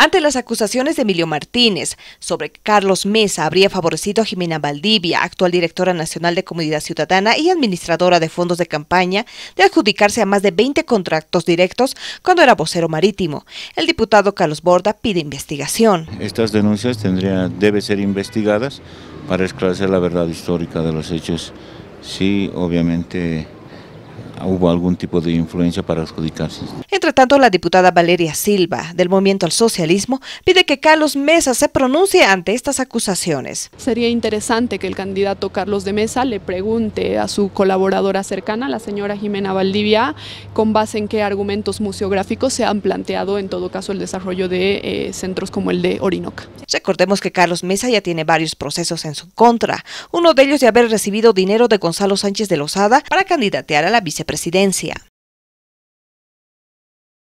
Ante las acusaciones de Emilio Martínez sobre que Carlos Mesa habría favorecido a Jimena Valdivia, actual directora nacional de Comunidad Ciudadana y administradora de fondos de campaña, de adjudicarse a más de 20 contratos directos cuando era vocero marítimo, el diputado Carlos Borda pide investigación. Estas denuncias deben ser investigadas para esclarecer la verdad histórica de los hechos. Sí, obviamente hubo algún tipo de influencia para adjudicarse. Entre tanto, la diputada Valeria Silva, del Movimiento al Socialismo, pide que Carlos Mesa se pronuncie ante estas acusaciones. Sería interesante que el candidato Carlos de Mesa le pregunte a su colaboradora cercana, la señora Jimena Valdivia, con base en qué argumentos museográficos se han planteado en todo caso el desarrollo de eh, centros como el de Orinoca. Recordemos que Carlos Mesa ya tiene varios procesos en su contra, uno de ellos de haber recibido dinero de Gonzalo Sánchez de Lozada para candidatear a la vicepresidencia.